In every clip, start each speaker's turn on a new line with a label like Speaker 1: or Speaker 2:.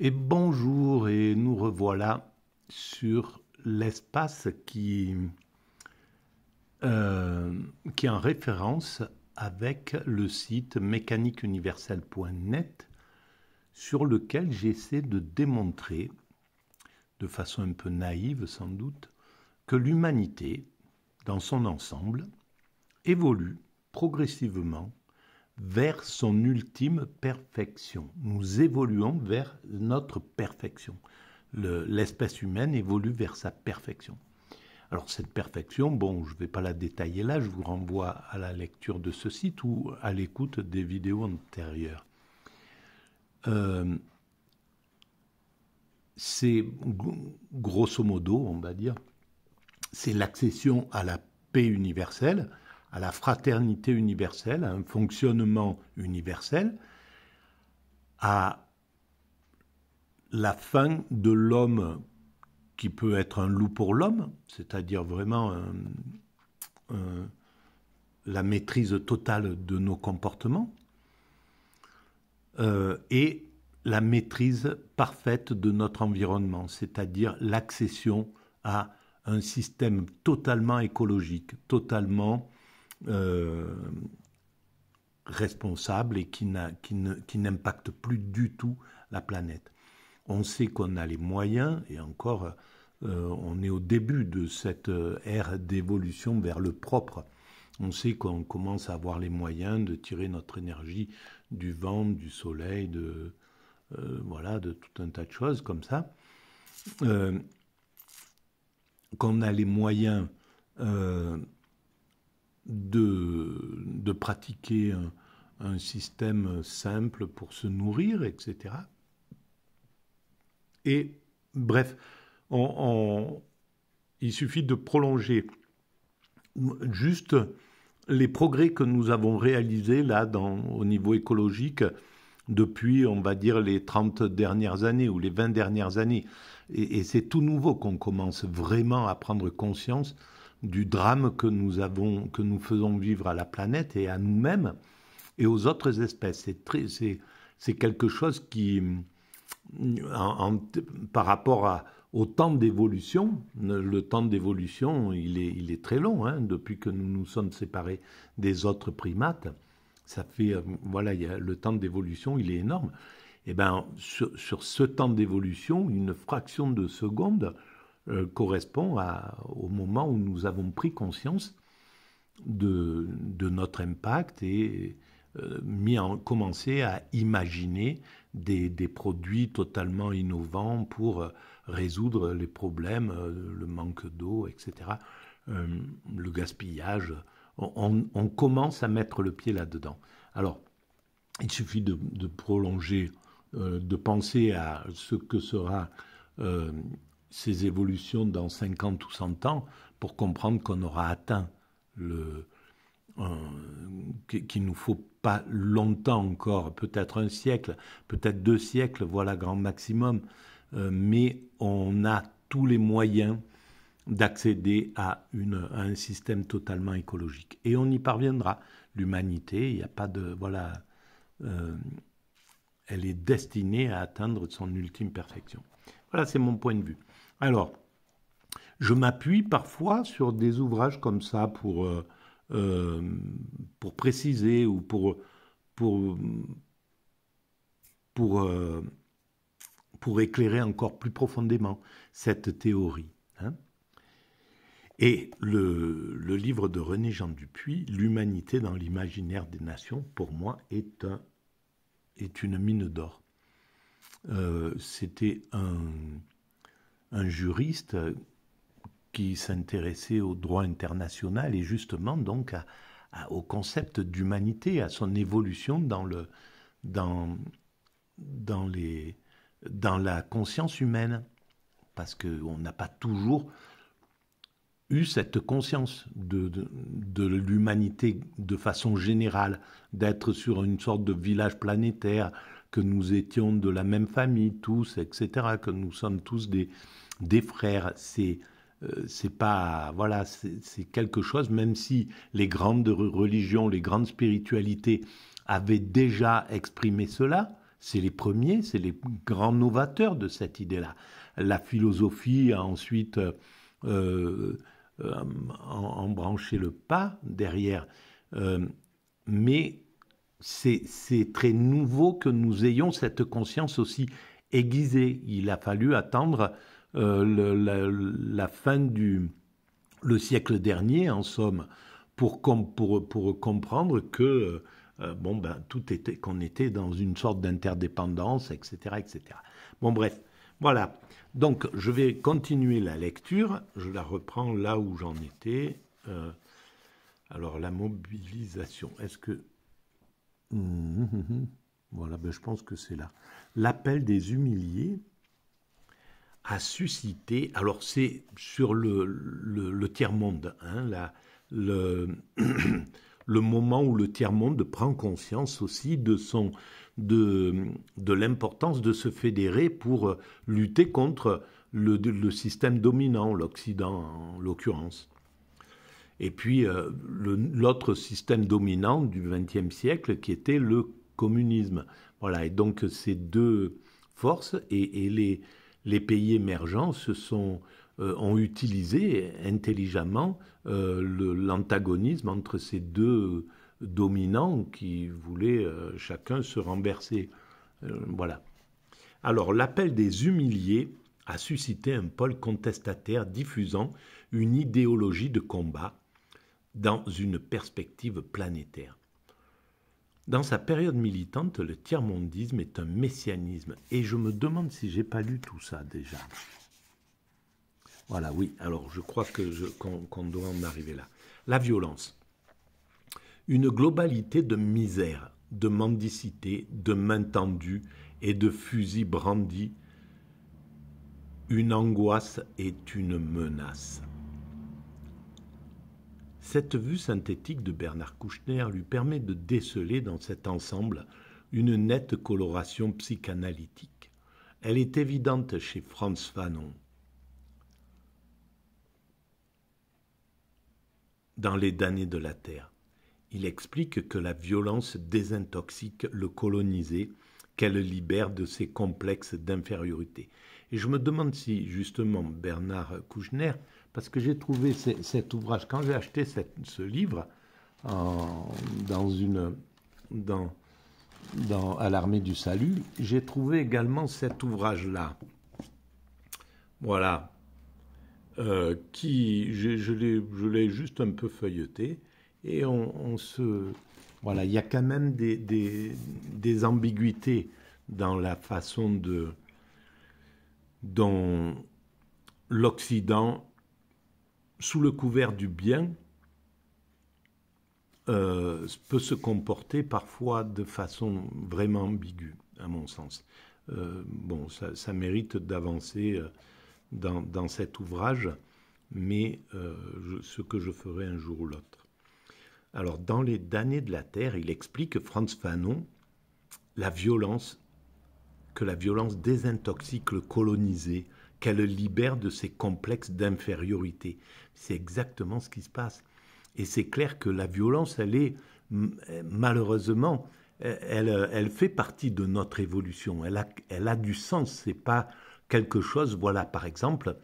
Speaker 1: Et bonjour, et nous revoilà sur l'espace qui, euh, qui est en référence avec le site mécaniqueuniverselle.net sur lequel j'essaie de démontrer, de façon un peu naïve sans doute, que l'humanité, dans son ensemble, évolue progressivement vers son ultime perfection. Nous évoluons vers notre perfection. L'espèce humaine évolue vers sa perfection. Alors cette perfection, bon, je ne vais pas la détailler là, je vous renvoie à la lecture de ce site ou à l'écoute des vidéos antérieures. Euh, c'est grosso modo, on va dire, c'est l'accession à la paix universelle à la fraternité universelle, à un fonctionnement universel, à la fin de l'homme qui peut être un loup pour l'homme, c'est-à-dire vraiment la maîtrise totale de nos comportements, euh, et la maîtrise parfaite de notre environnement, c'est-à-dire l'accession à un système totalement écologique, totalement euh, responsable et qui, n'impacte plus du tout la planète. On sait qu'on a les moyens, et encore, euh, on est au début de cette euh, ère d'évolution vers le propre. On sait qu'on commence à avoir les moyens de tirer notre énergie du vent, du soleil, de, voilà, de tout un tas de choses comme ça. qu'on a les moyens de, pratiquer un, système simple pour se nourrir, etc. Et bref, il suffit de prolonger juste les progrès que nous avons réalisés là au niveau écologique depuis, on va dire, les 30 dernières années ou les 20 dernières années. et c'est tout nouveau qu'on commence vraiment à prendre conscience du drame que nous, avons, que nous faisons vivre à la planète et à nous-mêmes et aux autres espèces. C'est quelque chose qui, par rapport au temps d'évolution, le temps d'évolution, il est, il est, très long, hein. depuis que nous nous sommes séparés des autres primates. Ça fait, euh, voilà, le temps d'évolution, il est énorme. Eh bien, sur ce temps d'évolution, une fraction de seconde, euh, correspond au moment où nous avons pris conscience de, notre impact et euh, mis en, commencé à imaginer des, produits totalement innovants pour euh, résoudre les problèmes, le manque d'eau, etc., le gaspillage. On, commence à mettre le pied là-dedans. Alors, il suffit de, prolonger, de penser à ce que sera ces évolutions dans 50 ou 100 ans pour comprendre qu'on aura atteint le, euh, qu'il nous faut pas longtemps encore, peut-être un siècle, peut-être deux siècles, voilà grand maximum, euh, mais on a tous les moyens d'accéder à, une, un système totalement écologique. Et on y parviendra. L'humanité, il n'y a pas de... Voilà, euh, elle est destinée à atteindre son ultime perfection. Voilà, c'est mon point de vue. Alors, je m'appuie parfois sur des ouvrages comme ça pour, euh, euh, pour préciser ou pour, pour, euh, pour, éclairer encore plus profondément cette théorie. Hein. Et le, livre de René Jean Dupuis, L'humanité dans l'imaginaire des nations, pour moi, est, est une mine d'or. C'était un un juriste qui s'intéressait au droit international et justement donc au concept d'humanité, à son évolution dans, le, dans, dans, les, dans la conscience humaine. Parce qu'on n'a pas toujours eu cette conscience de, de l'humanité de façon générale, d'être sur une sorte de village planétaire, que nous étions de la même famille tous, etc., que nous sommes tous des, des frères. C'est euh, c'est pas voilà c'est quelque chose même si les grandes religions les grandes spiritualités avaient déjà exprimé cela c'est les premiers c'est les grands novateurs de cette idée là la philosophie a ensuite embranché euh, euh, le pas derrière mais c'est très nouveau que nous ayons cette conscience aussi aiguisée. Il a fallu attendre euh, la, fin du le siècle dernier, en somme, pour, pour, pour comprendre que euh, euh, bon ben tout était qu'on était dans une sorte d'interdépendance, etc., etc. Bon bref, voilà. Donc je vais continuer la lecture. Je la reprends là où j'en étais. alors la mobilisation. Est-ce que Mmh, mmh, mmh, voilà, ben, je pense que c'est là. L'appel des humiliés a suscité, alors c'est sur le, tiers-monde, hein, le, moment où le tiers-monde prend conscience aussi de, son, de, l'importance de se fédérer pour lutter contre le, le système dominant, l'Occident en l'occurrence. Et puis euh, l'autre système dominant du XXe siècle qui était le communisme. Voilà, et donc ces deux forces et, les, pays émergents se sont, euh, ont utilisé intelligemment euh, l'antagonisme entre ces deux dominants qui voulaient chacun se renverser. voilà. Alors l'appel des humiliés a suscité un pôle contestataire diffusant une idéologie de combat dans une perspective planétaire. Dans sa période militante, le tiers-mondisme est un messianisme. Et je me demande si j'ai pas lu tout ça déjà. Voilà, oui, alors je crois qu'on doit en arriver là. La violence. Une globalité de misère, de mendicité, de mains tendues et de fusils brandis. Une angoisse est une menace. Cette vue synthétique de Bernard Kouchner lui permet de déceler dans cet ensemble une nette coloration psychanalytique. Elle est évidente chez Franz Fanon. Dans Les damnés de la Terre, il explique que la violence désintoxique le colonisé, qu'elle libère de ses complexes d'infériorité. Et je me demande si justement Bernard Kouchner parce que j'ai trouvé cet ouvrage, quand j'ai acheté ce livre dans à l'armée du salut, j'ai trouvé également cet ouvrage-là. Voilà. Euh, qui, je l'ai juste un peu feuilleté, et on, se... Voilà, il y a quand même des, des, ambiguïtés dans la façon de, dont l'Occident sous le couvert du bien, euh, peut se comporter parfois de façon vraiment ambiguë, à mon sens. Euh, bon, ça, mérite d'avancer euh, dans, cet ouvrage, mais ce que je ferai un jour ou l'autre. Alors, dans Les damnés de la Terre, il explique, Franz Fanon, la violence, que la violence désintoxique le colonisé, qu'elle libère de ses complexes d'infériorité. C'est exactement ce qui se passe. Et c'est clair que la violence, elle est malheureusement, e, elle, elle fait partie de notre évolution. Elle a, elle a du sens. C'est pas quelque chose. Voilà, par exemple,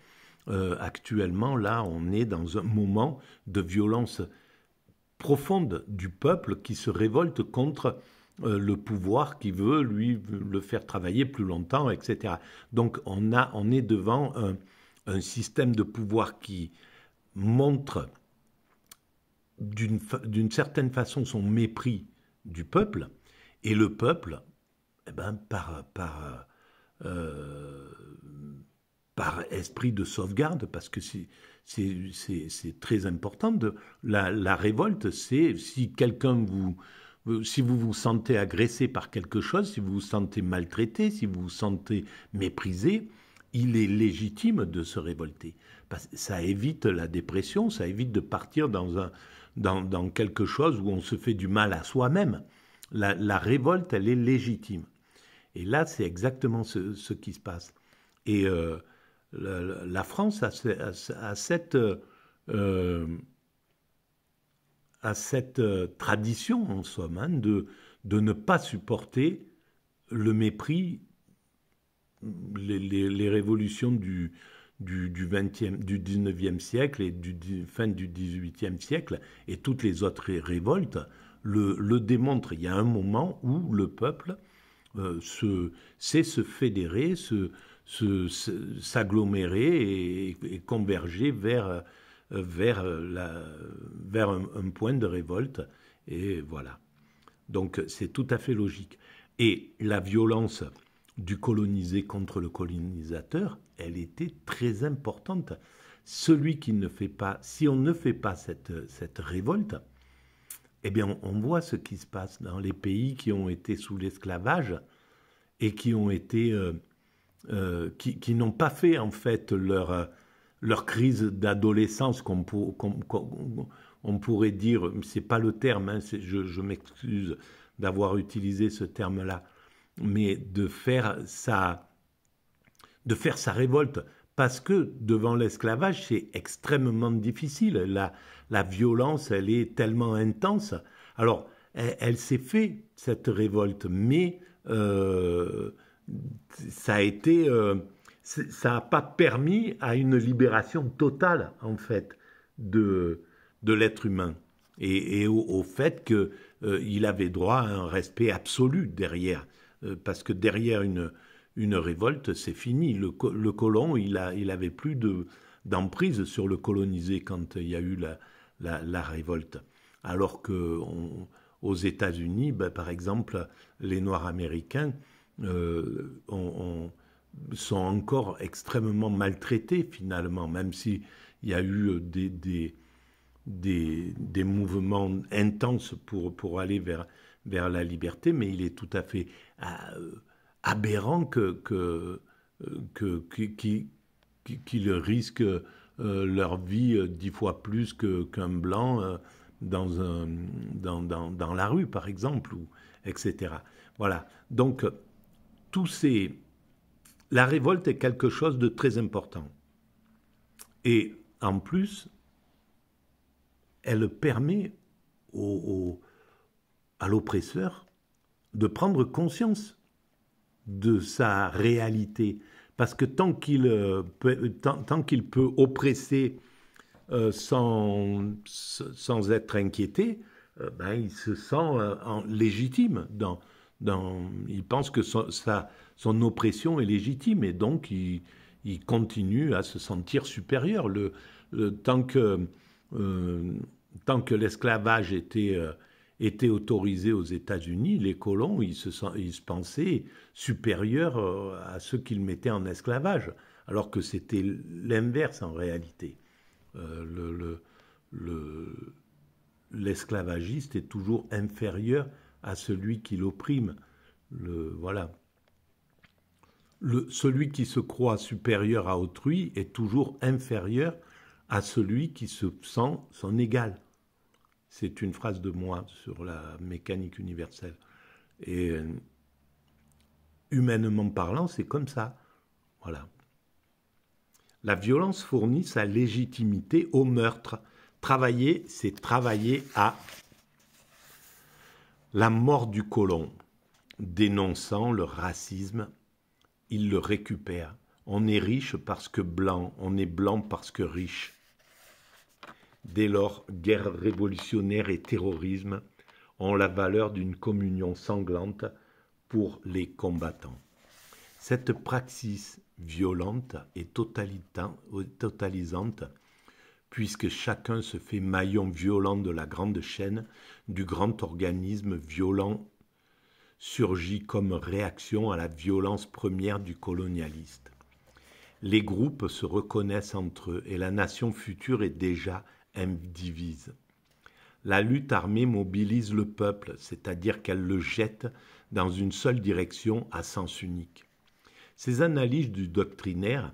Speaker 1: euh, actuellement, là, on est dans un moment de violence profonde du peuple qui se révolte contre euh, le pouvoir qui veut lui le faire travailler plus longtemps, etc. Donc, on a, on est devant un système de pouvoir qui montre d'une certaine façon son mépris du peuple, et le peuple, eh ben, par, par, euh, par esprit de sauvegarde, parce que c'est très important, de, la, révolte, c'est si quelqu'un vous... Si vous vous sentez agressé par quelque chose, si vous vous sentez maltraité, si vous vous sentez méprisé, il est légitime de se révolter. ça évite la dépression, ça évite de partir dans, quelque chose où on se fait du mal à soi-même. La, révolte, elle est légitime. Et là, c'est exactement ce, qui se passe. Et euh, la, France a, cette, euh, euh, tradition, en somme, même hein, de ne pas supporter le mépris les, révolutions du, du, 20e, du 19e siècle et du, fin du 18e siècle et toutes les autres révoltes le, le démontrent. Il y a un moment où le peuple euh, se, sait se fédérer, se, s'agglomérer et, converger vers, euh, vers, euh, la, vers un, un point de révolte. Et voilà. Donc c'est tout à fait logique. Et la violence du colonisé contre le colonisateur, elle était très importante. Celui qui ne fait pas, si on ne fait pas cette, cette révolte, eh bien, on voit ce qui se passe dans les pays qui ont été sous l'esclavage et qui ont été, euh, euh, qui, n'ont pas fait en fait leur euh, leur crise d'adolescence qu'on on, pourrait dire, c'est pas le terme, hein, je m'excuse d'avoir utilisé ce terme-là, mais de faire sa, de faire sa révolte. Parce que devant l'esclavage, c'est extrêmement difficile. La, la violence, elle est tellement intense. Alors, elle, s'est faite, cette révolte, mais euh, ça a été. Euh, ça n'a pas permis à une libération totale, en fait, de, de l'être humain. Et, au, fait qu'il euh, avait droit à un respect absolu derrière. Euh, parce que derrière une, une révolte, c'est fini. Le, le colon, il, a, il avait plus de, d'emprise sur le colonisé quand il y a eu la, la, la révolte. Alors que aux États-Unis, ben, par exemple, les Noirs américains euh, sont encore extrêmement maltraités finalement, même si il y a eu des, des, des, des mouvements intenses pour, pour aller vers, vers la liberté, mais il est tout à fait euh, aberrant que, que, euh, que qu'ils risquent euh, leur vie dix fois plus que, qu'un blanc dans, un, dans, la rue, par exemple, ou, etc. Voilà. Donc, tous ces. La révolte est quelque chose de très important. Et en plus, elle permet aux, à l'oppresseur de prendre conscience de sa réalité. Parce que tant qu'il euh, peut, tant, peut oppresser euh, sans, sans être inquiété, euh, ben, il se sent légitime. Dans, dans, il pense que son, son oppression est légitime et donc il, continue à se sentir supérieur. que, tant que l'esclavage était étaient autorisés aux États-Unis, les colons, ils se, ils pensaient supérieurs euh, à ceux qu'ils mettaient en esclavage, alors que c'était l'inverse en réalité. Euh, l'esclavagiste est toujours inférieur à celui qui l'opprime. voilà. celui qui se croit supérieur à autrui est toujours inférieur à celui qui se sent son égal c'est une phrase de moi sur la mécanique universelle. Et euh, humainement parlant, c'est comme ça. Voilà. La violence fournit sa légitimité au meurtre. Travailler, c'est travailler à la mort du colon. Dénonçant le racisme, il le récupère. On est riche parce que blanc, on est blanc parce que riche. Dès lors, guerre révolutionnaire et terrorisme ont la valeur d'une communion sanglante pour les combattants. Cette praxis violente et totalisante, puisque chacun se fait maillon violent de la grande chaîne, du grand organisme violent, surgit comme réaction à la violence première du colonialiste. Les groupes se reconnaissent entre eux et la nation future est déjà indivise. La lutte armée mobilise le peuple, c'est-à-dire qu'elle le jette dans une seule direction à sens unique. Ces analyses du doctrinaire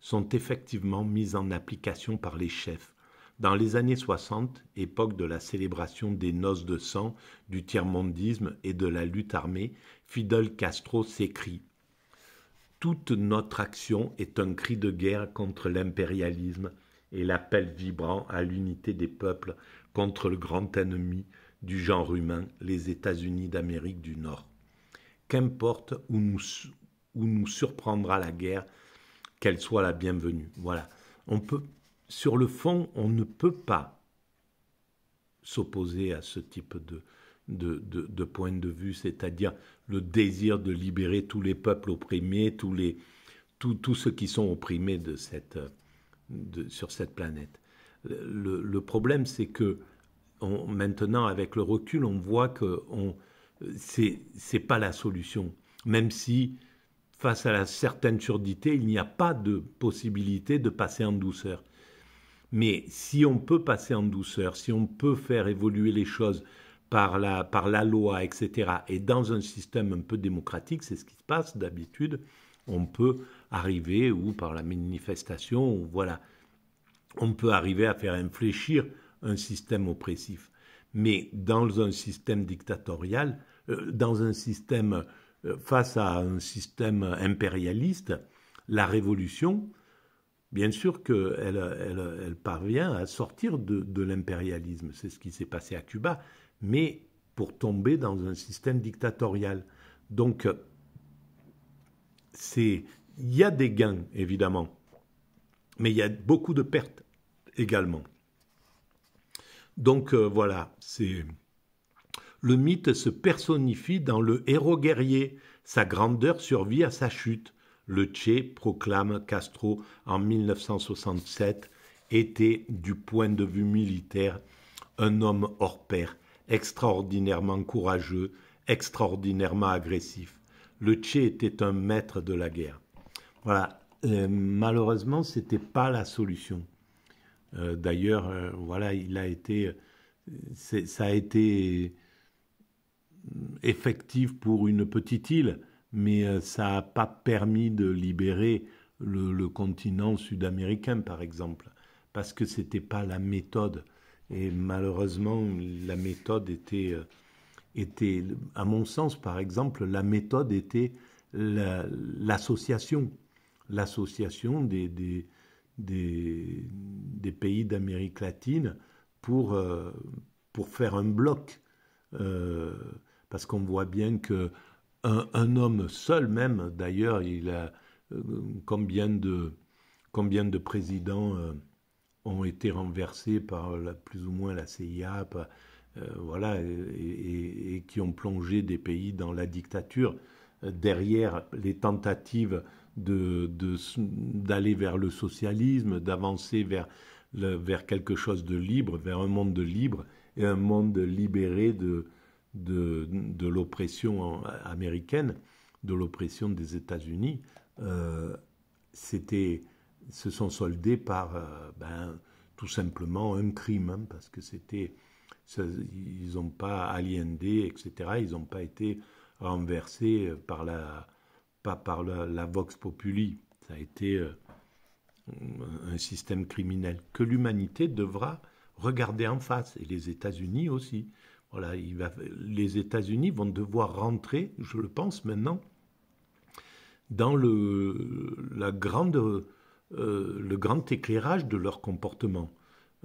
Speaker 1: sont effectivement mises en application par les chefs. Dans les années 60, époque de la célébration des noces de sang, du tiers-mondisme et de la lutte armée, Fidel Castro s'écrit Toute notre action est un cri de guerre contre l'impérialisme et l'appel vibrant à l'unité des peuples contre le grand ennemi du genre humain, les États-Unis d'Amérique du Nord. Qu'importe où nous, où nous surprendra la guerre, qu'elle soit la bienvenue. Voilà. On peut, sur le fond, on ne peut pas s'opposer à ce type de, de, point de vue, c'est-à-dire le désir de libérer tous les peuples opprimés, tous, les, tous ceux qui sont opprimés de cette sur cette planète. Le, problème, c'est que maintenant, avec le recul, on voit que ce n'est pas la solution. Même si, face à la certaine surdité, il n'y a pas de possibilité de passer en douceur. Mais si on peut passer en douceur, si on peut faire évoluer les choses par la loi, etc., et dans un système un peu démocratique, c'est ce qui se passe d'habitude, on peut arriver, ou par la manifestation, voilà, on peut arriver à faire infléchir un système oppressif. Mais dans un système dictatorial, euh, dans un système euh, face à un système impérialiste, la révolution, bien sûr qu'elle elle, parvient à sortir de, de l'impérialisme. C'est ce qui s'est passé à Cuba, mais pour tomber dans un système dictatorial. Donc, c'est il y a des gains évidemment, mais il y a beaucoup de pertes également. Donc euh, voilà, c'est le mythe se personnifie dans le héros guerrier. Sa grandeur survit à sa chute. Le Tché proclame Castro en 1967 était du point de vue militaire un homme hors pair, extraordinairement courageux, extraordinairement agressif le Tché était un maître de la guerre. Voilà, euh, malheureusement, ce n'était pas la solution. Euh, d'ailleurs, euh, voilà, il a été, ça a été effectif pour une petite île, mais ça n'a pas permis de libérer le, le continent sud-américain, par exemple, parce que ce n'était pas la méthode. Et malheureusement, la méthode était était, à mon sens par exemple, la méthode était l'association, l'association des, des, des, des, pays d'Amérique latine pour, euh, pour faire un bloc. Euh, parce qu'on voit bien que un, un homme seul même, d'ailleurs, il a euh, combien de combien de présidents ont été renversés par la, plus ou moins la CIA, euh, voilà, et, qui ont plongé des pays dans la dictature euh, derrière les tentatives d'aller de, vers le socialisme, d'avancer vers, vers quelque chose de libre, vers un monde libre et un monde libéré de, de, l'oppression américaine, de l'oppression des États-Unis, euh, se sont soldés par euh, ben, tout simplement un crime, hein, parce que c'était ils n'ont pas aliéné, etc. Ils n'ont pas été renversés par la, pas par la, vox populi. Ça a été euh, un système criminel que l'humanité devra regarder en face, et les États-Unis aussi. Voilà, les États-Unis vont devoir rentrer, je le pense maintenant, dans le euh, grand éclairage de leur comportement.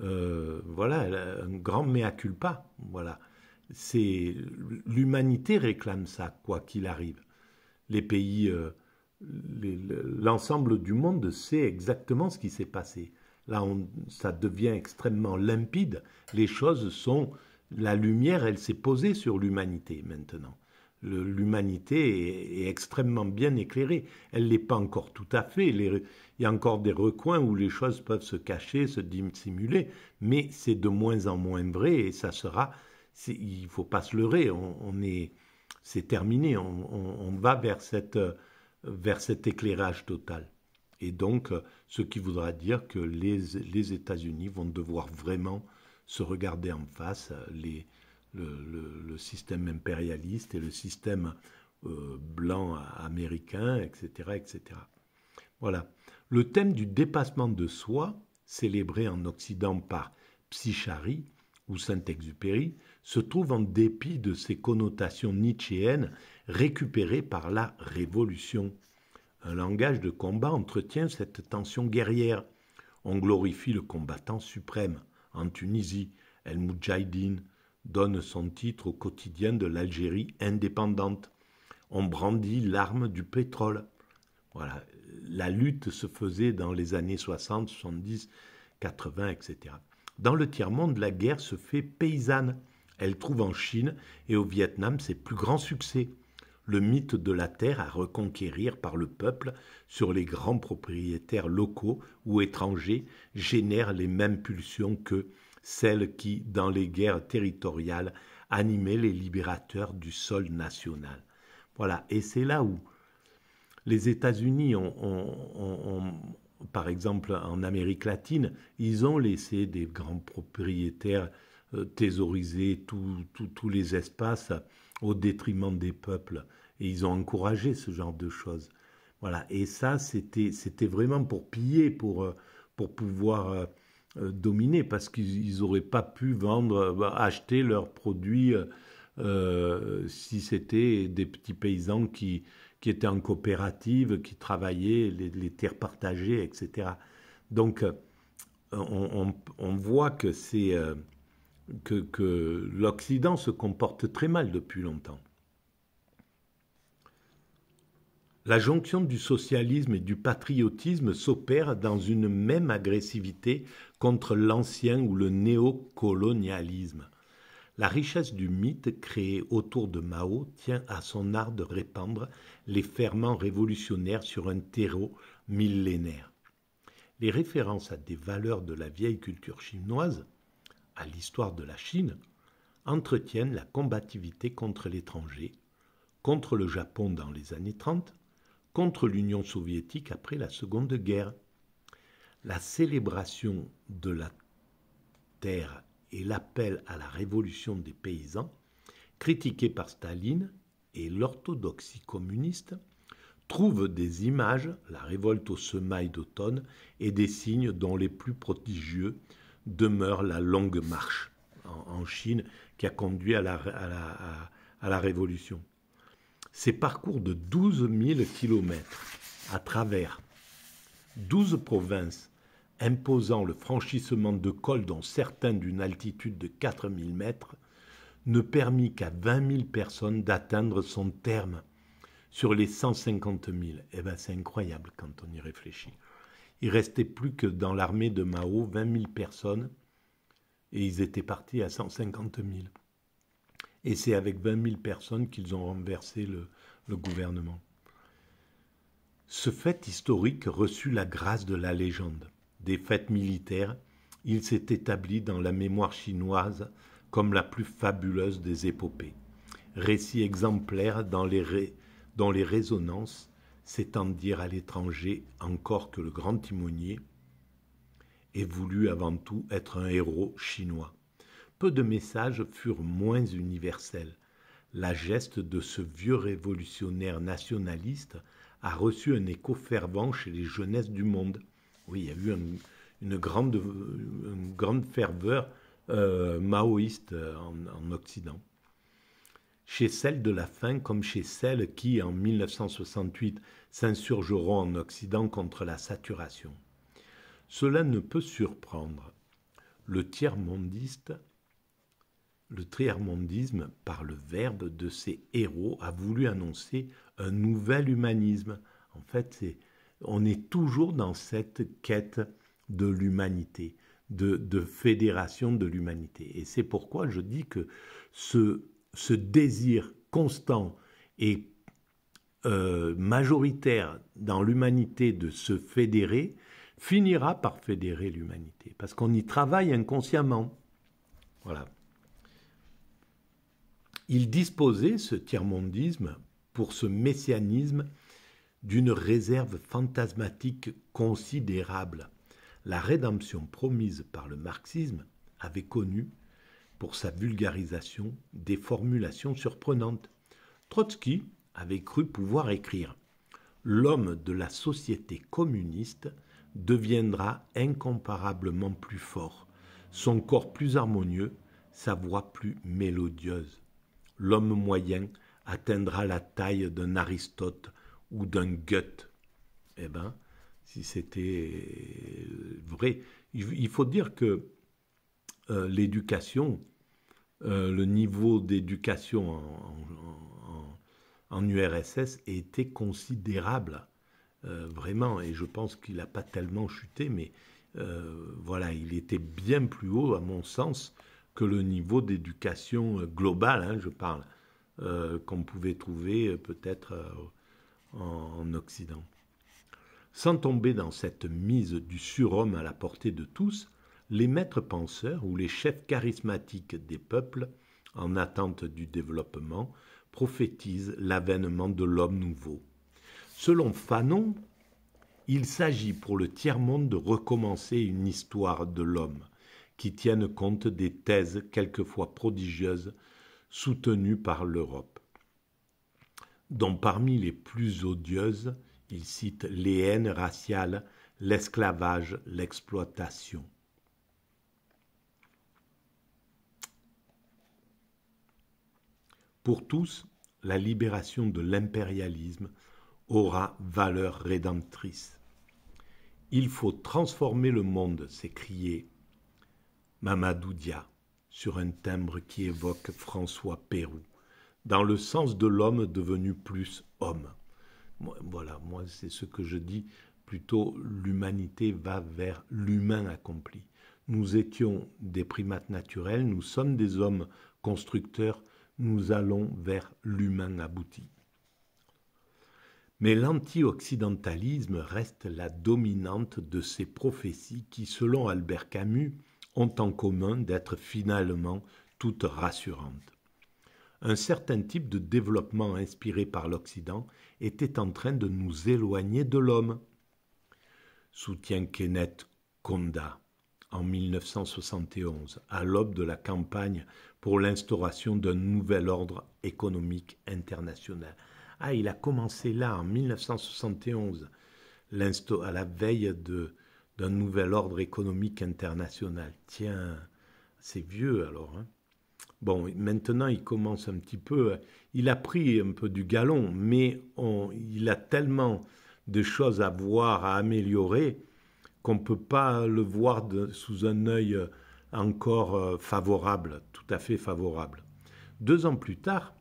Speaker 1: Euh, voilà, un grand mea culpa. Voilà. C'est l'humanité réclame ça, quoi qu'il arrive. Les pays, euh, l'ensemble du monde sait exactement ce qui s'est passé. Là, ça devient extrêmement limpide. Les choses sont, la lumière, elle s'est posée sur l'humanité maintenant l'humanité est, extrêmement bien éclairée. Elle ne l'est pas encore tout à fait. il y a encore des recoins où les choses peuvent se cacher, se dissimuler, mais c'est de moins en moins vrai et ça sera. Il ne faut pas se leurrer. On, est, c'est terminé. On, va vers vers cet éclairage total. Et donc, ce qui voudra dire que les, les États-Unis vont devoir vraiment se regarder en face. Les, le, système impérialiste et le système euh, blanc américain, etc., etc. Voilà. Le thème du dépassement de soi, célébré en Occident par Psychari ou Saint-Exupéry, se trouve en dépit de ses connotations nietzschéennes récupérées par la Révolution. Un langage de combat entretient cette tension guerrière. On glorifie le combattant suprême. En Tunisie, El Moudjahidine, donne son titre au quotidien de l'Algérie indépendante. On brandit l'arme du pétrole. Voilà, la lutte se faisait dans les années 60, 70, 80, etc. Dans le tiers-monde, la guerre se fait paysanne. Elle trouve en Chine et au Vietnam ses plus grands succès. Le mythe de la terre à reconquérir par le peuple sur les grands propriétaires locaux ou étrangers génère les mêmes pulsions que celle qui, dans les guerres territoriales, animaient les libérateurs du sol national. Voilà, et c'est là où les États-Unis ont, par exemple, en Amérique latine, ils ont laissé des grands propriétaires euh, thésauriser tous les espaces au détriment des peuples. Et ils ont encouragé ce genre de choses. Voilà, et ça, c'était vraiment pour piller, pour, euh, pour pouvoir euh, euh, dominé parce qu'ils n'auraient pas pu vendre, bah, acheter leurs produits euh, si c'était des petits paysans qui, étaient en coopérative, qui travaillaient les, terres partagées, etc. Donc, euh, on, voit que, que l'Occident se comporte très mal depuis longtemps. La jonction du socialisme et du patriotisme s'opère dans une même agressivité contre l'ancien ou le néocolonialisme. La richesse du mythe créé autour de Mao tient à son art de répandre les ferments révolutionnaires sur un terreau millénaire. Les références à des valeurs de la vieille culture chinoise, à l'histoire de la Chine, entretiennent la combativité contre l'étranger, contre le Japon dans les années 30, contre l'Union soviétique après la Seconde Guerre la célébration de la terre et l'appel à la révolution des paysans, critiqués par Staline et l'orthodoxie communiste, trouve des images, la révolte aux semailles d'automne, et des signes dont les plus prodigieux demeurent la longue marche en, Chine qui a conduit à la, la révolution. Ces parcours de 12 000 kilomètres à travers 12 provinces imposant le franchissement de cols dont certains d'une altitude de 4000 mètres, ne permit qu'à 20 000 personnes d'atteindre son terme sur les 150 000. Eh bien, c'est incroyable quand on y réfléchit. Il restait plus que dans l'armée de Mao 20 000 personnes et ils étaient partis à 150 000. Et c'est avec 20 000 personnes qu'ils ont renversé le gouvernement. Ce fait historique reçut la grâce de la légende des fêtes militaires, il s'est établi dans la mémoire chinoise comme la plus fabuleuse des épopées. Récit exemplaire dans les dont les résonances s'étendirent à l'étranger encore que le grand timonier ait voulu avant tout être un héros chinois. Peu de messages furent moins universels. La geste de ce vieux révolutionnaire nationaliste a reçu un écho fervent chez les jeunesses du monde. Oui, il y a eu une, grande, ferveur euh, maoïste euh, en, Occident. Chez celle de la faim comme chez celle qui, en 1968, s'insurgeront en Occident contre la saturation. Cela ne peut surprendre. Le tiers-mondiste le tiers-mondisme, par le verbe de ses héros, a voulu annoncer un nouvel humanisme. En fait, c'est on est toujours dans cette quête de l'humanité, de, fédération de l'humanité. Et c'est pourquoi je dis que ce, désir constant et euh, majoritaire dans l'humanité de se fédérer finira par fédérer l'humanité, parce qu'on y travaille inconsciemment. Voilà. Il disposait ce tiers-mondisme pour ce messianisme d'une réserve fantasmatique considérable. La rédemption promise par le marxisme avait connu, pour sa vulgarisation, des formulations surprenantes. Trotsky avait cru pouvoir écrire L'homme de la société communiste deviendra incomparablement plus fort, son corps plus harmonieux, sa voix plus mélodieuse. L'homme moyen atteindra la taille d'un Aristote ou d'un gut. Eh bien, si c'était euh, vrai, il faut dire que euh, l'éducation, euh, le niveau d'éducation en, URSS était considérable, vraiment, et je pense qu'il n'a pas tellement chuté, mais voilà, il était bien plus haut, à mon sens, que le niveau d'éducation globale, hein, je parle, qu'on pouvait trouver peut-être en Occident. Sans tomber dans cette mise du surhomme à la portée de tous, les maîtres penseurs ou les chefs charismatiques des peuples, en attente du développement, prophétisent l'avènement de l'homme nouveau. Selon Fanon, il s'agit pour le tiers-monde de recommencer une histoire de l'homme, qui tienne compte des thèses quelquefois prodigieuses soutenues par l'Europe dont parmi les plus odieuses, il cite les haines raciales, l'esclavage, l'exploitation. Pour tous, la libération de l'impérialisme aura valeur rédemptrice. Il faut transformer le monde, s'écriait Mamadou Dia sur un timbre qui évoque François Pérou dans le sens de l'homme devenu plus homme. Voilà, moi c'est ce que je dis, plutôt l'humanité va vers l'humain accompli. Nous étions des primates naturels, nous sommes des hommes constructeurs, nous allons vers l'humain abouti. Mais l'anti-occidentalisme reste la dominante de ces prophéties qui, selon Albert Camus, ont en commun d'être finalement toutes rassurantes un certain type de développement inspiré par l'Occident était en train de nous éloigner de l'homme. Soutient Kenneth Conda en 1971, à l'aube de la campagne pour l'instauration d'un nouvel ordre économique international. Ah, il a commencé là, en 1971, à la veille d'un nouvel ordre économique international. Tiens, c'est vieux alors. Hein Bon, maintenant, il commence un petit peu, il a pris un peu du galon, mais il a tellement de choses à voir, à améliorer, qu'on ne peut pas le voir sous un œil encore euh, favorable, tout à fait favorable. Deux ans plus tard,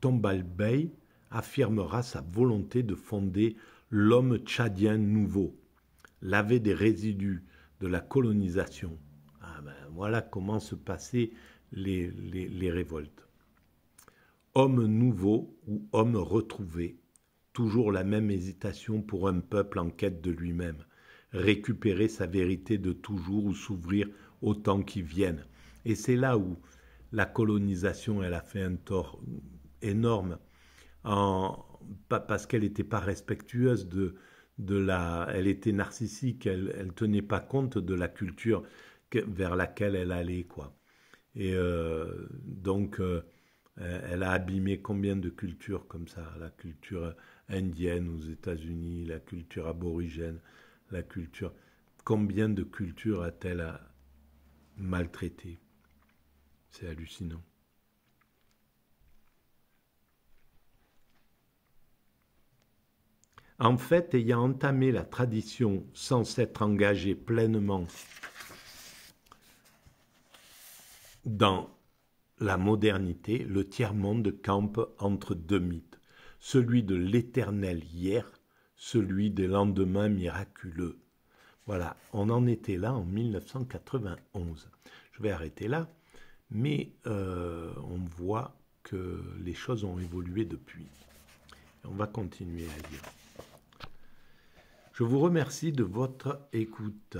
Speaker 1: Tombal Bey affirmera sa volonté de fonder l'homme tchadien nouveau, laver des résidus de la colonisation. Ah ben, voilà comment se passait les, révoltes. Homme nouveau ou homme retrouvé, toujours la même hésitation pour un peuple en quête de lui-même, récupérer sa vérité de toujours ou s'ouvrir aux temps qui viennent. Et c'est là où la colonisation, elle a fait un tort énorme, parce qu'elle n'était pas respectueuse de, de la, elle était narcissique, elle, ne tenait pas compte de la culture vers laquelle elle allait, quoi. Et euh, donc, euh, elle a abîmé combien de cultures comme ça La culture indienne aux États-Unis, la culture aborigène, la culture. Combien de cultures a-t-elle maltraité C'est hallucinant. En fait, ayant entamé la tradition sans s'être engagé pleinement dans la modernité, le tiers-monde campe entre deux mythes, celui de l'éternel hier, celui des lendemains miraculeux. Voilà, on en était là en 1991. Je vais arrêter là, mais euh, on voit que les choses ont évolué depuis. on va continuer à lire. Je vous remercie de votre écoute.